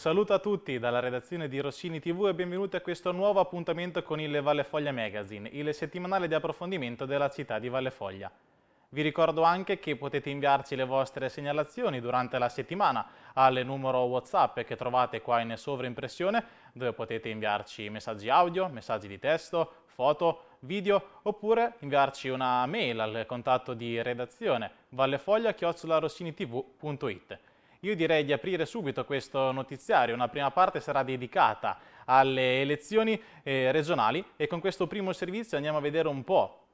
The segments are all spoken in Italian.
saluto a tutti dalla redazione di Rossini TV e benvenuti a questo nuovo appuntamento con il Valle Foglia Magazine, il settimanale di approfondimento della città di Valle Foglia. Vi ricordo anche che potete inviarci le vostre segnalazioni durante la settimana al numero WhatsApp che trovate qua in sovrimpressione, dove potete inviarci messaggi audio, messaggi di testo, foto, video oppure inviarci una mail al contatto di redazione vallefoglia-rossinitv.it. Io direi di aprire subito questo notiziario, una prima parte sarà dedicata alle elezioni eh, regionali e con questo primo servizio andiamo a vedere un po'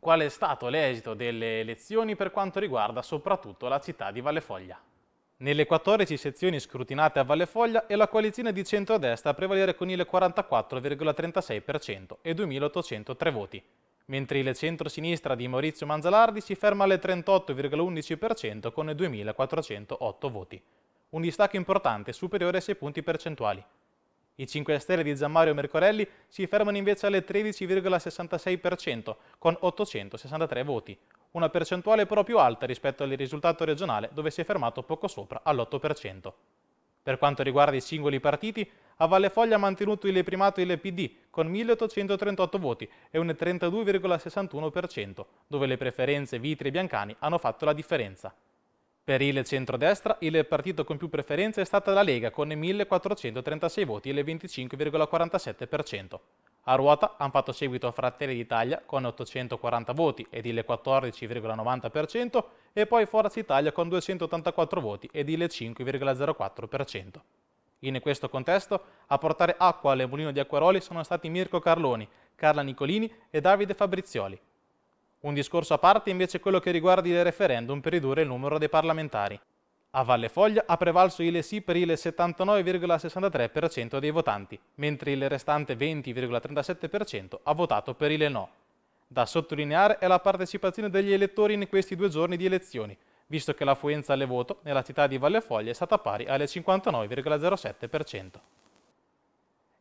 qual è stato l'esito delle elezioni per quanto riguarda soprattutto la città di Vallefoglia. Nelle 14 sezioni scrutinate a Valle Foglia è la coalizione di centrodestra a prevalere con il 44,36% e 2.803 voti mentre il centro-sinistra di Maurizio Manzalardi si ferma alle 38,11% con 2.408 voti, un distacco importante superiore ai 6 punti percentuali. I 5 Stelle di Zammario Mercorelli si fermano invece alle 13,66% con 863 voti, una percentuale però più alta rispetto al risultato regionale dove si è fermato poco sopra all'8%. Per quanto riguarda i singoli partiti, a Valle Foglia ha mantenuto il primato il PD con 1838 voti e un 32,61%, dove le preferenze vitri e biancani hanno fatto la differenza. Per il centrodestra, il partito con più preferenze è stata la Lega con 1436 voti e il 25,47%. A ruota hanno fatto seguito Fratelli d'Italia con 840 voti ed il 14,90% e poi Forza Italia con 284 voti ed il 5,04%. In questo contesto, a portare acqua alle mulino di Acquaroli sono stati Mirko Carloni, Carla Nicolini e Davide Fabrizioli. Un discorso a parte invece è quello che riguarda il referendum per ridurre il numero dei parlamentari. A Valle Foglia ha prevalso il sì per il 79,63% dei votanti, mentre il restante 20,37% ha votato per il no. Da sottolineare è la partecipazione degli elettori in questi due giorni di elezioni, visto che l'affluenza alle voto nella città di Valle Foglia è stata pari al 59,07%.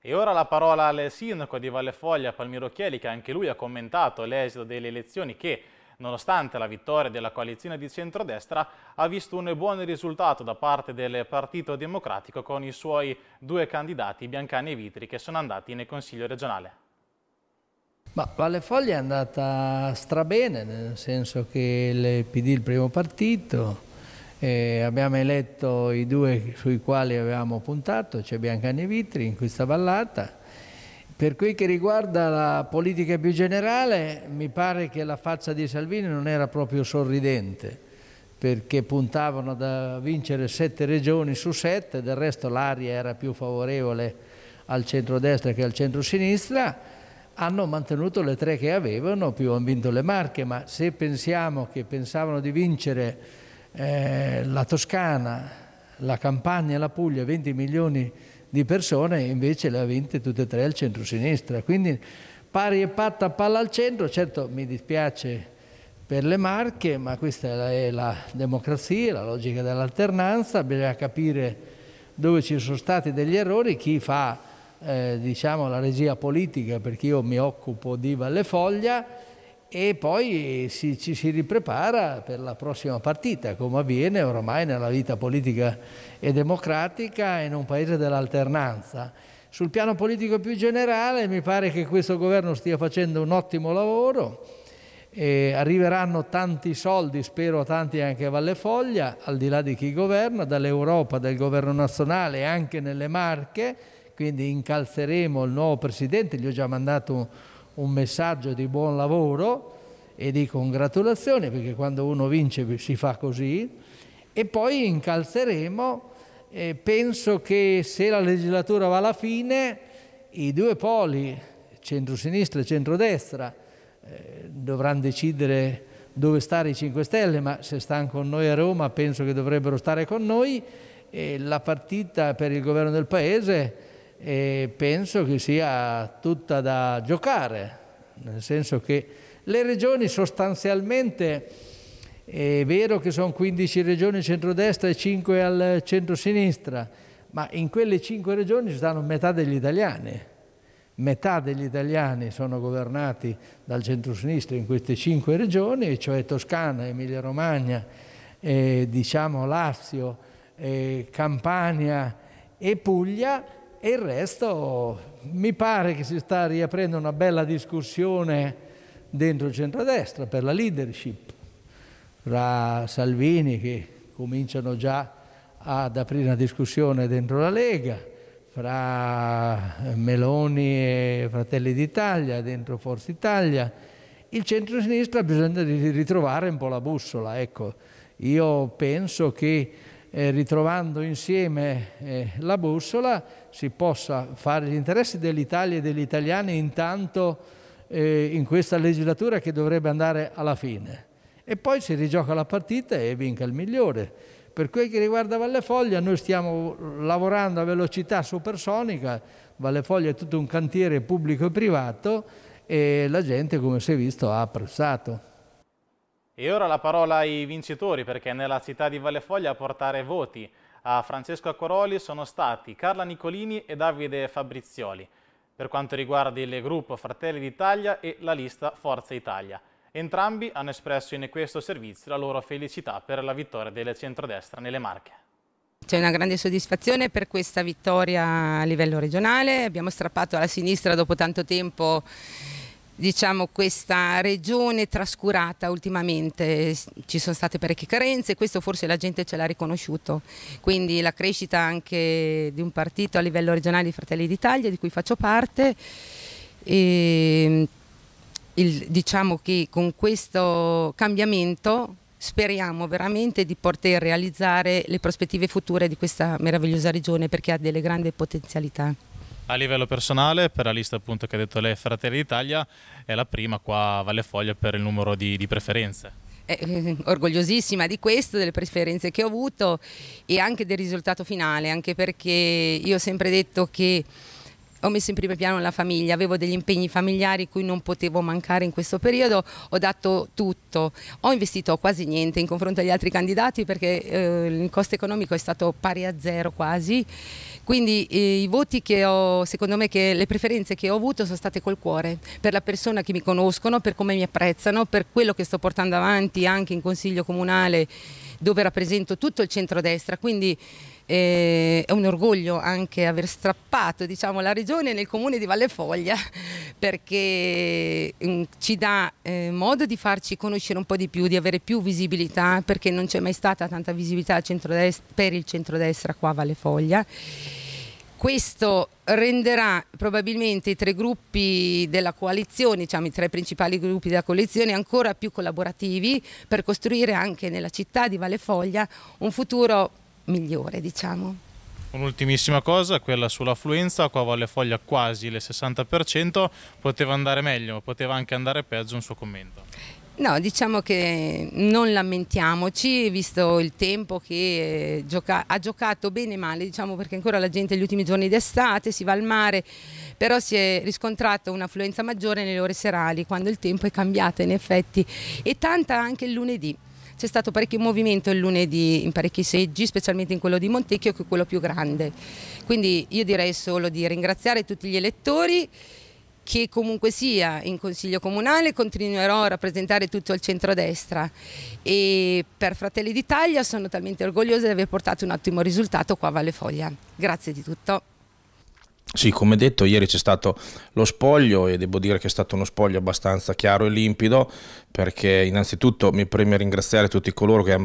E ora la parola al sindaco di Valle Foglia, Palmiro Chieli, che anche lui ha commentato l'esito delle elezioni che nonostante la vittoria della coalizione di centrodestra, ha visto un buon risultato da parte del Partito Democratico con i suoi due candidati, Biancani e Vitri, che sono andati nel Consiglio regionale. Ma Valle Foglia è andata strabene, nel senso che il PD è il primo partito, eh, abbiamo eletto i due sui quali avevamo puntato, cioè Biancani e Vitri in questa vallata, per quel che riguarda la politica più generale, mi pare che la faccia di Salvini non era proprio sorridente, perché puntavano a vincere sette regioni su sette, del resto l'aria era più favorevole al centro-destra che al centro-sinistra, hanno mantenuto le tre che avevano, più hanno vinto le Marche, ma se pensiamo che pensavano di vincere eh, la Toscana, la Campania e la Puglia, 20 milioni di di persone, invece le ha vinte tutte e tre al centro-sinistra. Quindi pari e patta palla al centro, certo mi dispiace per le marche, ma questa è la democrazia, la logica dell'alternanza, bisogna capire dove ci sono stati degli errori, chi fa eh, diciamo, la regia politica, perché io mi occupo di Vallefoglia, e poi si, ci si riprepara per la prossima partita, come avviene oramai nella vita politica e democratica in un paese dell'alternanza. Sul piano politico più generale mi pare che questo governo stia facendo un ottimo lavoro, e arriveranno tanti soldi, spero tanti anche a Valle Foglia, al di là di chi governa, dall'Europa, dal governo nazionale e anche nelle Marche, quindi incalzeremo il nuovo Presidente, gli ho già mandato un un messaggio di buon lavoro e di congratulazioni, perché quando uno vince si fa così, e poi incalzeremo, eh, penso che se la legislatura va alla fine, i due poli, centrosinistra e centrodestra, eh, dovranno decidere dove stare i 5 Stelle, ma se stanno con noi a Roma penso che dovrebbero stare con noi, e la partita per il governo del Paese e penso che sia tutta da giocare, nel senso che le regioni sostanzialmente... È vero che sono 15 regioni centrodestra e 5 al centro-sinistra, ma in quelle 5 regioni ci stanno metà degli italiani. Metà degli italiani sono governati dal centro centrosinistra in queste 5 regioni, cioè Toscana, Emilia-Romagna, eh, diciamo Lazio, eh, Campania e Puglia, e il resto mi pare che si sta riaprendo una bella discussione dentro il centrodestra per la leadership tra Salvini che cominciano già ad aprire una discussione dentro la Lega, fra Meloni e Fratelli d'Italia, dentro Forza Italia. Il centro-sinistra bisogna ritrovare un po' la bussola. Ecco, io penso che eh, ritrovando insieme eh, la bussola si possa fare gli interessi dell'Italia e degli italiani intanto eh, in questa legislatura che dovrebbe andare alla fine. E poi si rigioca la partita e vinca il migliore. Per quel che riguarda Valle Foglia, noi stiamo lavorando a velocità supersonica, Valle Foglia è tutto un cantiere pubblico e privato e la gente, come si è visto, ha apprezzato. E ora la parola ai vincitori, perché è nella città di Valle Foglia a portare voti a Francesco Acquaroli sono stati Carla Nicolini e Davide Fabrizioli per quanto riguarda il gruppo Fratelli d'Italia e la lista Forza Italia. Entrambi hanno espresso in questo servizio la loro felicità per la vittoria del centrodestra nelle Marche. C'è una grande soddisfazione per questa vittoria a livello regionale, abbiamo strappato alla sinistra dopo tanto tempo diciamo, questa regione trascurata ultimamente, ci sono state parecchie carenze, questo forse la gente ce l'ha riconosciuto, quindi la crescita anche di un partito a livello regionale di Fratelli d'Italia, di cui faccio parte, e, ehm, il, diciamo che con questo cambiamento speriamo veramente di poter realizzare le prospettive future di questa meravigliosa regione perché ha delle grandi potenzialità. A livello personale, per la lista appunto che ha detto lei, Fratelli d'Italia è la prima qua a Valle Foglia per il numero di, di preferenze. Eh, eh, orgogliosissima di questo, delle preferenze che ho avuto e anche del risultato finale, anche perché io ho sempre detto che ho messo in primo piano la famiglia, avevo degli impegni familiari cui non potevo mancare in questo periodo, ho dato tutto, ho investito quasi niente in confronto agli altri candidati perché eh, il costo economico è stato pari a zero quasi, quindi eh, i voti che ho, secondo me, che le preferenze che ho avuto sono state col cuore, per la persona che mi conoscono, per come mi apprezzano, per quello che sto portando avanti anche in Consiglio Comunale dove rappresento tutto il centrodestra, quindi eh, è un orgoglio anche aver strappato diciamo, la regione nel comune di Valle Foglia perché eh, ci dà eh, modo di farci conoscere un po' di più, di avere più visibilità perché non c'è mai stata tanta visibilità per il centrodestra qua a Valle Foglia questo renderà probabilmente i tre gruppi della coalizione, diciamo i tre principali gruppi della coalizione, ancora più collaborativi per costruire anche nella città di Valle Foglia un futuro migliore, diciamo. Un'ultimissima cosa, quella sull'affluenza, qua Valle Foglia quasi il 60%, poteva andare meglio, poteva anche andare peggio, un suo commento. No, diciamo che non lamentiamoci, visto il tempo che eh, gioca ha giocato bene e male, diciamo perché ancora la gente negli ultimi giorni d'estate si va al mare, però si è riscontrata un'affluenza maggiore nelle ore serali, quando il tempo è cambiato in effetti, e tanta anche il lunedì. C'è stato parecchio movimento il lunedì in parecchi seggi, specialmente in quello di Montecchio che è quello più grande. Quindi io direi solo di ringraziare tutti gli elettori che comunque sia in Consiglio Comunale continuerò a rappresentare tutto il centrodestra e per Fratelli d'Italia sono talmente orgogliosa di aver portato un ottimo risultato qua a Valle Foglia. Grazie di tutto. Sì, come detto, ieri c'è stato lo spoglio e devo dire che è stato uno spoglio abbastanza chiaro e limpido perché innanzitutto mi preme ringraziare tutti coloro che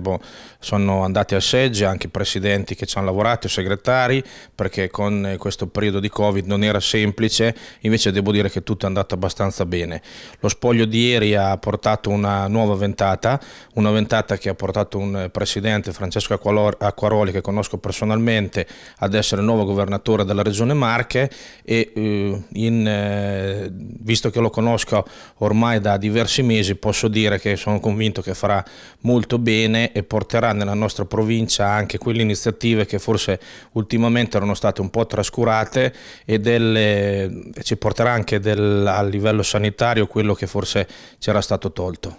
sono andati a seggi, anche i presidenti che ci hanno lavorato, i segretari, perché con eh, questo periodo di Covid non era semplice, invece devo dire che tutto è andato abbastanza bene. Lo spoglio di ieri ha portato una nuova ventata, una ventata che ha portato un presidente, Francesco Acquaroli, che conosco personalmente, ad essere il nuovo governatore della regione Marche e eh, in, eh, visto che lo conosco ormai da diversi mesi, posso posso dire che sono convinto che farà molto bene e porterà nella nostra provincia anche quelle iniziative che forse ultimamente erano state un po' trascurate e delle, ci porterà anche del, a livello sanitario quello che forse c'era stato tolto.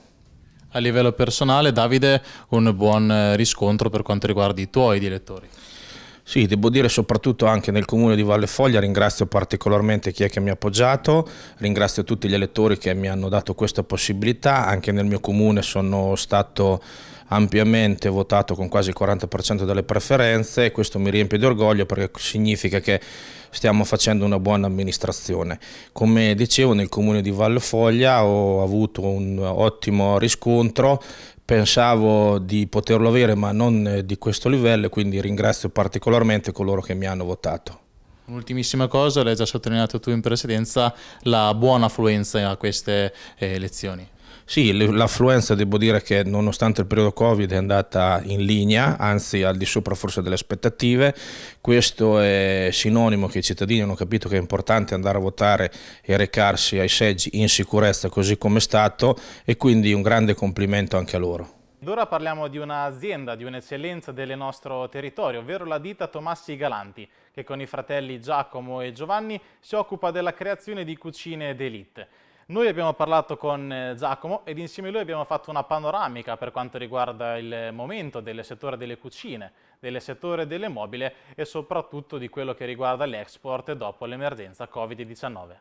A livello personale, Davide, un buon eh, riscontro per quanto riguarda i tuoi direttori. Sì, devo dire soprattutto anche nel comune di Valle Foglia ringrazio particolarmente chi è che mi ha appoggiato, ringrazio tutti gli elettori che mi hanno dato questa possibilità, anche nel mio comune sono stato ampiamente votato con quasi il 40% delle preferenze e questo mi riempie di orgoglio perché significa che stiamo facendo una buona amministrazione. Come dicevo nel comune di Valle Foglia ho avuto un ottimo riscontro pensavo di poterlo avere ma non eh, di questo livello quindi ringrazio particolarmente coloro che mi hanno votato. Un'ultimissima cosa, l'hai già sottolineato tu in precedenza, la buona affluenza a queste eh, elezioni. Sì, l'affluenza devo dire che nonostante il periodo Covid è andata in linea, anzi al di sopra forse delle aspettative. Questo è sinonimo che i cittadini hanno capito che è importante andare a votare e recarsi ai seggi in sicurezza così come è stato e quindi un grande complimento anche a loro. Ed ora parliamo di un'azienda, di un'eccellenza del nostro territorio, ovvero la ditta Tomassi Galanti, che con i fratelli Giacomo e Giovanni si occupa della creazione di cucine d'élite. Noi abbiamo parlato con eh, Giacomo ed insieme a lui abbiamo fatto una panoramica per quanto riguarda il momento del settore delle cucine, del settore delle mobile e soprattutto di quello che riguarda l'export dopo l'emergenza Covid-19.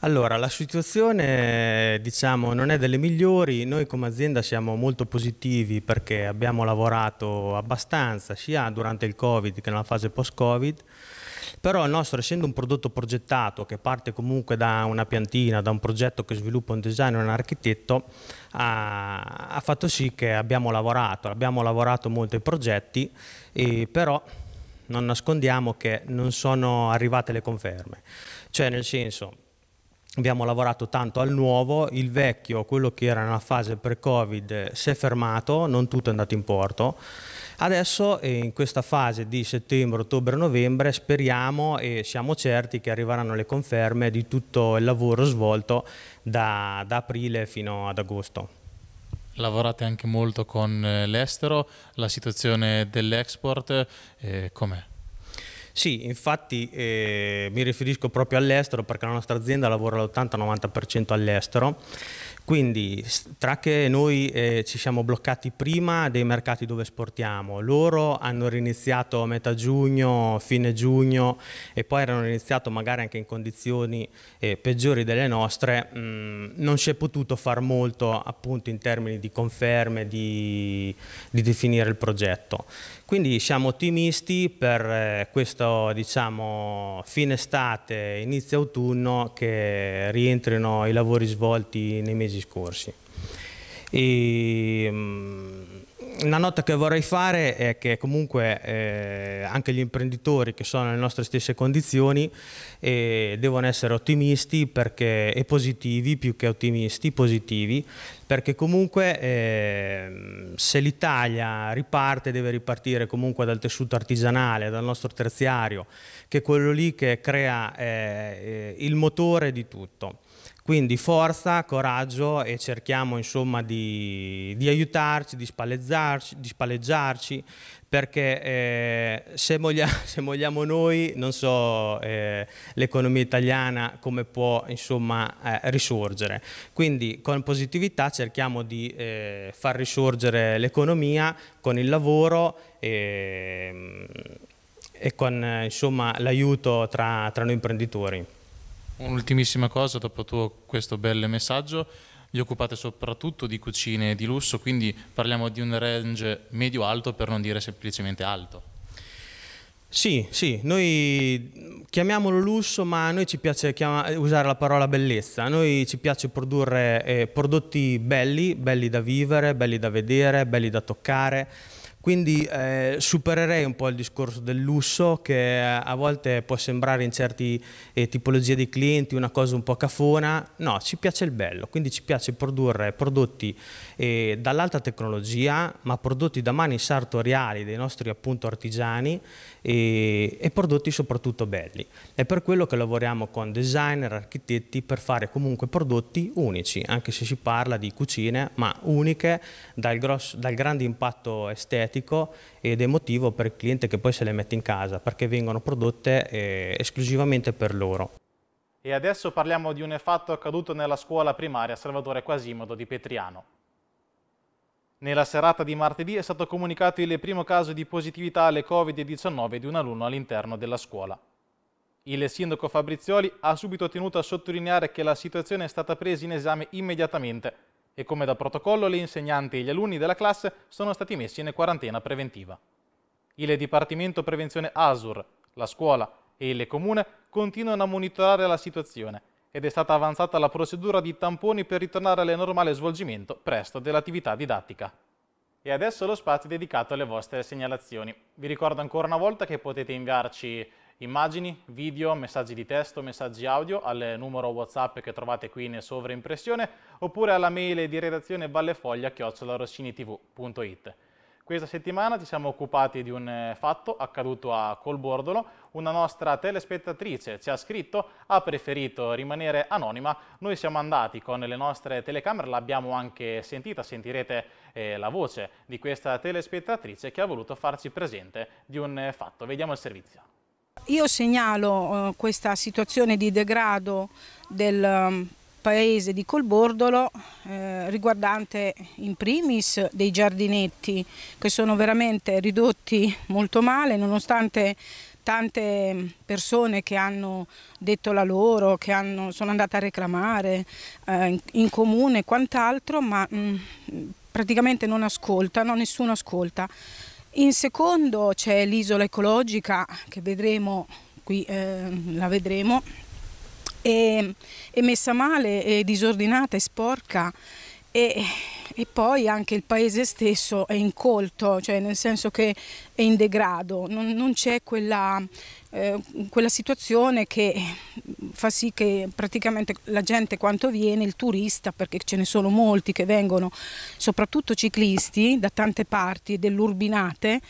Allora, la situazione diciamo, non è delle migliori, noi come azienda siamo molto positivi perché abbiamo lavorato abbastanza sia durante il Covid che nella fase post-Covid però il nostro essendo un prodotto progettato che parte comunque da una piantina, da un progetto che sviluppa un designer, un architetto, ha, ha fatto sì che abbiamo lavorato, abbiamo lavorato molto ai progetti, però non nascondiamo che non sono arrivate le conferme, cioè nel senso abbiamo lavorato tanto al nuovo, il vecchio, quello che era nella fase pre-Covid, si è fermato, non tutto è andato in porto Adesso eh, in questa fase di settembre, ottobre, novembre speriamo e siamo certi che arriveranno le conferme di tutto il lavoro svolto da, da aprile fino ad agosto. Lavorate anche molto con eh, l'estero, la situazione dell'export eh, com'è? Sì, infatti eh, mi riferisco proprio all'estero perché la nostra azienda lavora l80 90 all'estero quindi, tra che noi eh, ci siamo bloccati prima dei mercati dove esportiamo, loro hanno riniziato a metà giugno, fine giugno e poi erano iniziato magari anche in condizioni eh, peggiori delle nostre, mh, mm, non si è potuto far molto appunto in termini di conferme, di, di definire il progetto. Quindi siamo ottimisti per eh, questo diciamo, fine estate, inizio autunno che rientrino i lavori svolti nei mesi mesi scorsi. E, mh, mm, una nota che vorrei fare è che comunque eh, anche gli imprenditori che sono nelle nostre stesse condizioni eh, devono essere ottimisti perché, e positivi, più che ottimisti, positivi, perché comunque eh, se l'Italia riparte deve ripartire comunque dal tessuto artigianale, dal nostro terziario, che è quello lì che crea eh, eh, il motore di tutto. Quindi forza, coraggio e cerchiamo insomma di, di aiutarci, di spalleggiarci, di spalleggiarci perché eh, se, moglia, se, vogliamo noi, non so eh, l'economia italiana come può insomma, eh, risorgere. Quindi con positività cerchiamo di eh, far risorgere l'economia con il lavoro e, ehm, e con l'aiuto tra, tra noi imprenditori. Un'ultimissima cosa, dopo tuo questo bel messaggio, vi occupate soprattutto di cucine di lusso, quindi parliamo di un range medio-alto per non dire semplicemente alto. Sì, sì, noi chiamiamolo lusso, ma a noi ci piace usare la parola bellezza. A noi ci piace produrre eh, prodotti belli, belli da vivere, belli da vedere, belli da toccare quindi eh, supererei un po' il discorso del lusso che eh, a volte può sembrare in certe eh, tipologie di clienti una cosa un po' cafona, no, ci piace il bello, quindi ci piace produrre prodotti eh, dall'alta tecnologia, ma prodotti da mani sartoriali dei nostri appunto artigiani eh, e prodotti soprattutto belli. È per quello che lavoriamo con designer, architetti per fare comunque prodotti unici, anche se si parla di cucine, ma uniche dal, grosso, dal grande impatto estetico ed emotivo per il cliente che poi se le mette in casa, perché vengono prodotte eh, esclusivamente per loro. E adesso parliamo di un fatto accaduto nella scuola primaria Salvatore Quasimodo di Petriano. Nella serata di martedì è stato comunicato il primo caso di positività alle Covid-19 di un alunno all'interno della scuola. Il sindaco Fabrizioli ha subito tenuto a sottolineare che la situazione è stata presa in esame immediatamente e come da protocollo le insegnanti e gli alunni della classe sono stati messi in quarantena preventiva. Il Dipartimento Prevenzione ASUR, la scuola e il comune continuano a monitorare la situazione ed è stata avanzata la procedura di tamponi per ritornare al normale svolgimento presto dell'attività didattica. E adesso lo spazio è dedicato alle vostre segnalazioni. Vi ricordo ancora una volta che potete inviarci immagini, video, messaggi di testo, messaggi audio al numero WhatsApp che trovate qui in sovraimpressione oppure alla mail di redazione vallefoglia questa settimana ci siamo occupati di un eh, fatto accaduto a Colbordolo. Una nostra telespettatrice ci ha scritto, ha preferito rimanere anonima. Noi siamo andati con le nostre telecamere, l'abbiamo anche sentita, sentirete eh, la voce di questa telespettatrice che ha voluto farci presente di un eh, fatto. Vediamo il servizio. Io segnalo eh, questa situazione di degrado del paese di Colbordolo eh, riguardante in primis dei giardinetti che sono veramente ridotti molto male nonostante tante persone che hanno detto la loro, che hanno, sono andate a reclamare eh, in, in, comune e quant'altro, ma mh, mm, praticamente non ascoltano, nessuno ascolta. In secondo c'è l'isola ecologica che vedremo qui, eh, la vedremo è, e messa male, è disordinata è sporca e, e, poi anche il paese stesso è incolto, cioè nel senso che è in degrado, non, non c'è quella, eh, quella situazione che fa sì che praticamente la gente quanto viene, il turista, perché ce ne sono molti che vengono, soprattutto ciclisti da tante parti dell'urbinate,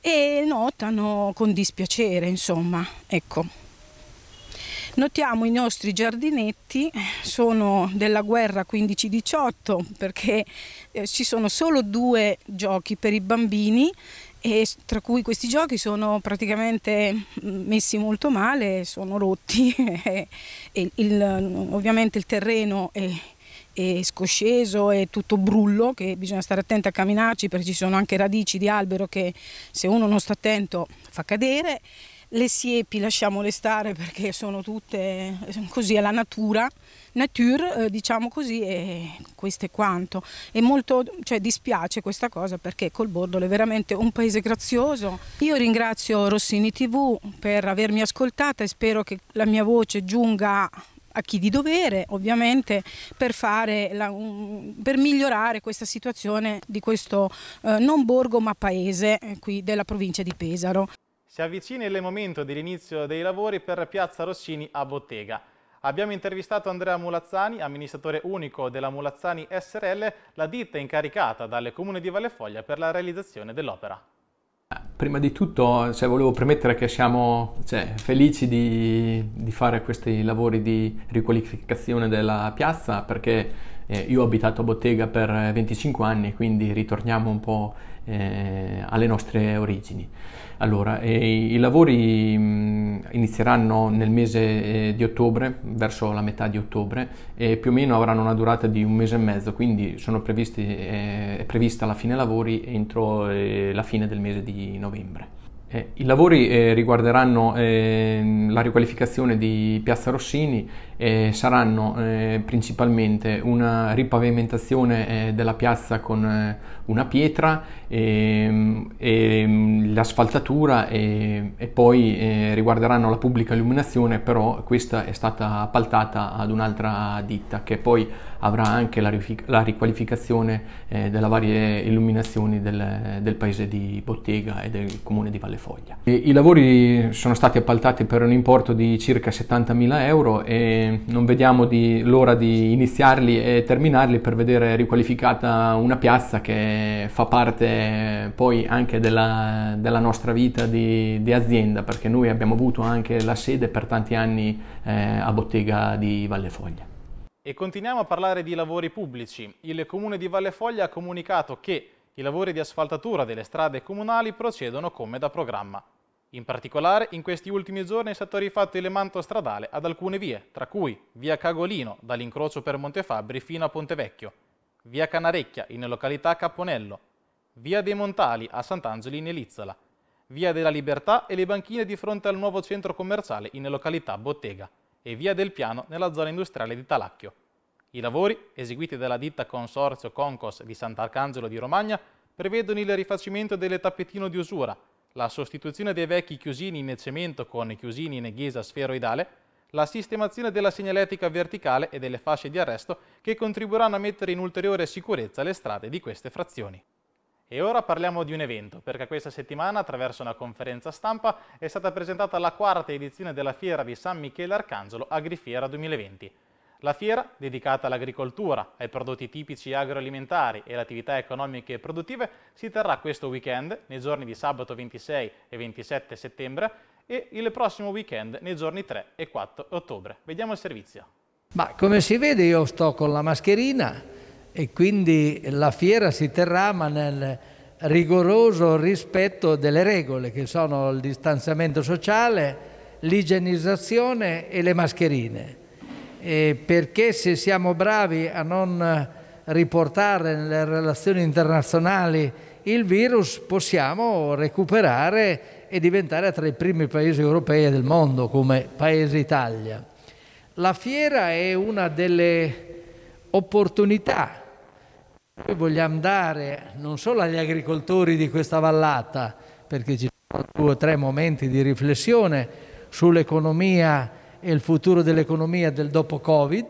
e notano con dispiacere, insomma, ecco. Notiamo i nostri giardinetti sono della guerra 15-18 perché eh, ci sono solo due giochi per i bambini e tra cui questi giochi sono praticamente mm, messi molto male, sono rotti e, il, ovviamente il terreno è, è scosceso è tutto brullo che bisogna stare attenti a camminarci perché ci sono anche radici di albero che se uno non sta attento fa cadere le siepi lasciamole stare perché sono tutte eh, così alla natura, nature eh, diciamo così e questo è quanto. E molto cioè, dispiace questa cosa perché Col Bordolo è veramente un paese grazioso. Io ringrazio Rossini TV per avermi ascoltata e spero che la mia voce giunga a chi di dovere ovviamente per, la, un, per migliorare questa situazione di questo eh, non borgo ma paese eh, qui della provincia di Pesaro. Si avvicina il momento dell'inizio dei lavori per Piazza Rossini a Bottega. Abbiamo intervistato Andrea Mulazzani, amministratore unico della Mulazzani SRL, la ditta incaricata dal Comune di Vallefoglia per la realizzazione dell'opera. Prima di tutto cioè, volevo premettere che siamo cioè, felici di, di, fare questi lavori di riqualificazione della piazza perché eh, io ho abitato a Bottega per 25 eh, anni, quindi ritorniamo un po' eh, alle nostre origini. Allora, i lavori mm, inizieranno nel mese eh, di ottobre, verso la metà di ottobre, e più o meno avranno una durata di un mese e mezzo, quindi previsti, eh, è prevista la fine lavori entro eh, la fine del mese di novembre. Eh, I lavori riguarderanno ehm, la riqualificazione di Piazza Rossini eh, saranno eh, principalmente una ripavimentazione eh, della piazza con eh, una pietra, ehm, mm, l'asfaltatura e, e poi eh, riguarderanno la pubblica illuminazione, però questa è stata appaltata ad un'altra ditta che poi avrà anche la, rific- la riqualificazione eh, delle varie illuminazioni del, del, paese di Bottega e del comune di Valle Foglia. E, I lavori sono stati appaltati per un importo di circa 70.000 euro e non vediamo di, l'ora di iniziarli e terminarli per vedere riqualificata una piazza che fa parte poi anche della, della nostra vita di, di, azienda perché noi abbiamo avuto anche la sede per tanti anni eh, a bottega di Valle Foglia. E continuiamo a parlare di lavori pubblici. Il comune di Valle Foglia ha comunicato che i lavori di asfaltatura delle strade comunali procedono come da programma. In particolare, in questi ultimi giorni è stato rifatto il manto stradale ad alcune vie, tra cui via Cagolino dall'incrocio per Montefabbri fino a Pontevecchio, via Canarecchia in località Caponello, via dei Montali a Sant'Angeli in Elizzola, via della Libertà e le banchine di fronte al nuovo centro commerciale in località Bottega e via del Piano nella zona industriale di Talacchio. I lavori, eseguiti dalla ditta Consorzio Concos di Sant'Arcangelo di Romagna, prevedono il rifacimento delle tappetino di usura, la sostituzione dei vecchi chiusini in cemento con chiusini in ghisa sferoidale, la sistemazione della segnaletica verticale e delle fasce di arresto che contribuiranno a mettere in ulteriore sicurezza le strade di queste frazioni. E ora parliamo di un evento, perché questa settimana, attraverso una conferenza stampa, è stata presentata la quarta edizione della Fiera di San Michele Arcangelo a Grifiera 2020. La fiera, dedicata all'agricoltura, ai prodotti tipici agroalimentari e alle attività economiche e produttive, si terrà questo weekend, nei giorni di sabato 26 e 27 settembre, e il prossimo weekend, nei giorni 3 e 4 ottobre. Vediamo il servizio. Ma come si vede io sto con la mascherina e quindi la fiera si terrà ma nel rigoroso rispetto delle regole che sono il distanziamento sociale, l'igienizzazione e le mascherine eh, perché se siamo bravi a non riportare nelle relazioni internazionali il virus possiamo recuperare e diventare tra i primi paesi europei del mondo come Paese Italia. La fiera è una delle opportunità che vogliamo dare non solo agli agricoltori di questa vallata, perché ci sono due o tre momenti di riflessione sull'economia e il futuro dell'economia del dopo Covid,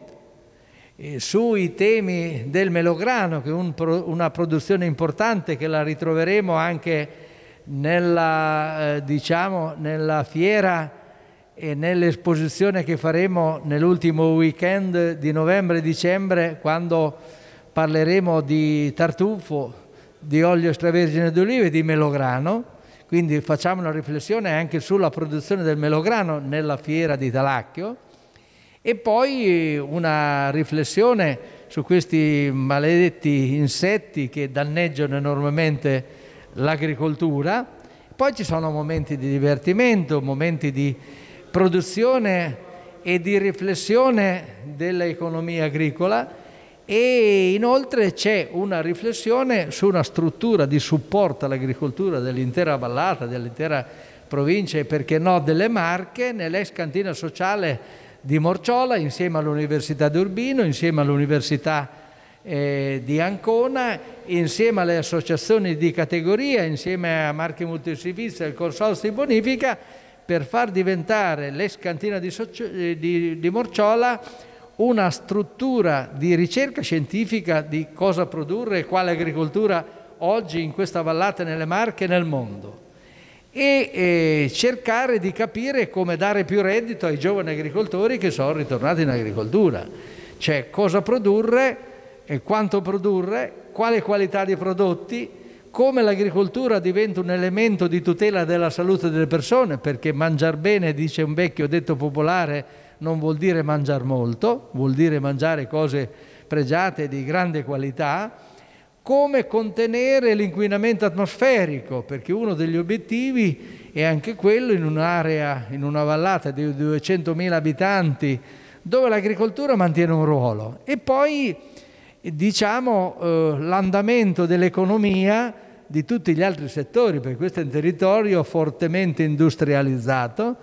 sui temi del melograno, che è un, una produzione importante che la ritroveremo anche nella, eh, diciamo, nella fiera e nell'esposizione che faremo nell'ultimo weekend di novembre e dicembre quando parleremo di tartufo, di olio extravergine d'olive e di melograno quindi facciamo una riflessione anche sulla produzione del melograno nella fiera di Talacchio e poi una riflessione su questi maledetti insetti che danneggiano enormemente l'agricoltura. Poi ci sono momenti di divertimento, momenti di produzione e di riflessione dell'economia agricola e inoltre c'è una riflessione su una struttura di supporto all'agricoltura dell'intera vallata, dell'intera provincia e perché no delle Marche, nell'ex cantina sociale di Morciola insieme all'Università di Urbino, insieme all'Università eh, di Ancona, insieme alle associazioni di categoria, insieme a Marche Multiservizio e al Consorzio di Bonifica per far diventare l'ex cantina di, eh, di, di Morciola una struttura di ricerca scientifica di cosa produrre e quale agricoltura oggi in questa vallata, nelle Marche e nel mondo e eh, cercare di capire come dare più reddito ai giovani agricoltori che sono ritornati in agricoltura, cioè cosa produrre e quanto produrre, quale qualità di prodotti, come l'agricoltura diventa un elemento di tutela della salute delle persone, perché mangiar bene, dice un vecchio detto popolare, non vuol dire mangiare molto, vuol dire mangiare cose pregiate di grande qualità, come contenere l'inquinamento atmosferico, perché uno degli obiettivi è anche quello in un'area, in una vallata di 200.000 abitanti, dove l'agricoltura mantiene un ruolo. E poi diciamo eh, l'andamento dell'economia di tutti gli altri settori, perché questo è un territorio fortemente industrializzato,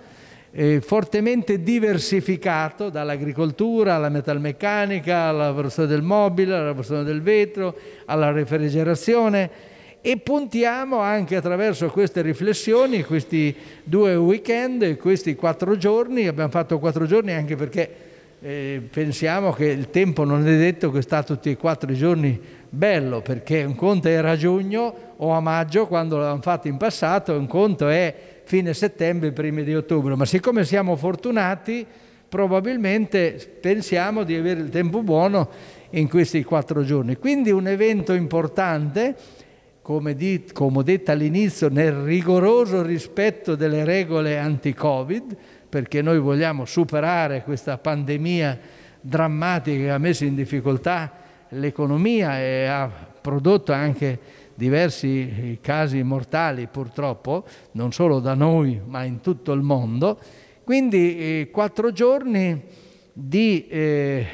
eh, fortemente diversificato dall'agricoltura alla metalmeccanica, alla lavorazione del mobile, alla lavorazione del vetro, alla refrigerazione e puntiamo anche attraverso queste riflessioni, questi due weekend, questi quattro giorni, abbiamo fatto quattro giorni anche perché eh, pensiamo che il tempo non è detto che sta tutti e quattro i giorni bello, perché un conto era a giugno o a maggio quando l'abbiamo fatto in passato, un conto è fine settembre, primi di ottobre, ma siccome siamo fortunati probabilmente pensiamo di avere il tempo buono in questi quattro giorni. Quindi un evento importante, come, di, come ho detto all'inizio, nel rigoroso rispetto delle regole anti-Covid, perché noi vogliamo superare questa pandemia drammatica che ha messo in difficoltà l'economia e ha prodotto anche diversi eh, casi mortali purtroppo, non solo da noi ma in tutto il mondo. Quindi eh, quattro giorni di eh,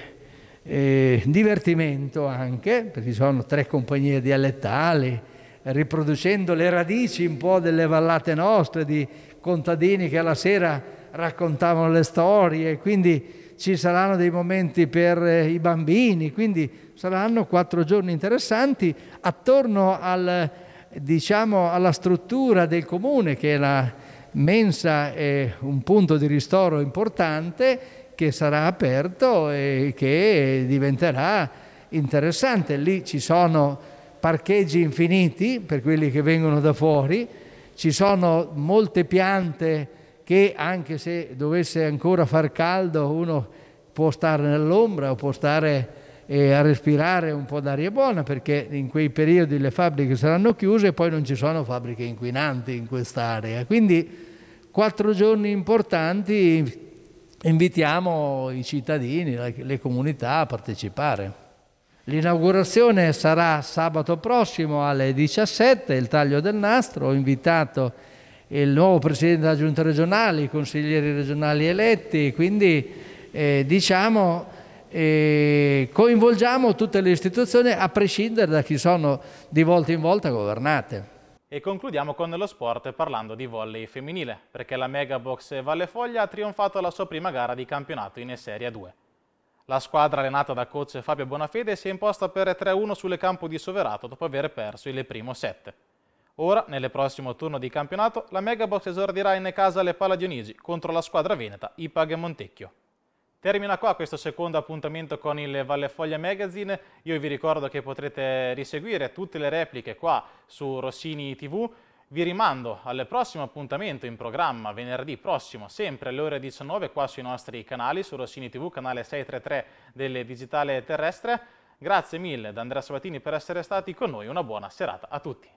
eh, divertimento anche, perché sono tre compagnie dialettali, riproducendo le radici un po' delle vallate nostre, di contadini che alla sera raccontavano le storie, quindi ci saranno dei momenti per eh, i bambini, quindi saranno quattro giorni interessanti attorno al, diciamo, alla struttura del comune, che è la mensa è un punto di ristoro importante che sarà aperto e che diventerà interessante. Lì ci sono parcheggi infiniti per quelli che vengono da fuori, ci sono molte piante che anche se dovesse ancora far caldo uno può stare nell'ombra o può stare eh, a respirare un po' d'aria buona perché in quei periodi le fabbriche saranno chiuse e poi non ci sono fabbriche inquinanti in quest'area. Quindi quattro giorni importanti invitiamo i cittadini, le comunità a partecipare. L'inaugurazione sarà sabato prossimo alle 17, il taglio del nastro, ho invitato il nuovo Presidente della Giunta regionale, i consiglieri regionali eletti, quindi eh, diciamo e coinvolgiamo tutte le istituzioni a prescindere da chi sono di volta in volta governate. E concludiamo con lo sport parlando di volley femminile, perché la Megabox Vallefoglia ha trionfato la sua prima gara di campionato in Serie 2. La squadra allenata da coach Fabio Bonafede si è imposta per 3-1 sulle campo di Soverato dopo aver perso il primo set. Ora, nel prossimo turno di campionato, la Megabox esordirà in casa le Palla Dionisi contro la squadra veneta Ipag e Montecchio. Termina qua questo secondo appuntamento con il Vallefoglia Magazine, io vi ricordo che potrete riseguire tutte le repliche qua su Rossini TV, vi rimando al prossimo appuntamento in programma venerdì prossimo, sempre alle ore 19 qua sui nostri canali, su Rossini TV, canale 633 del Digitale Terrestre. Grazie mille da Andrea Sabatini per essere stati con noi, una buona serata a tutti.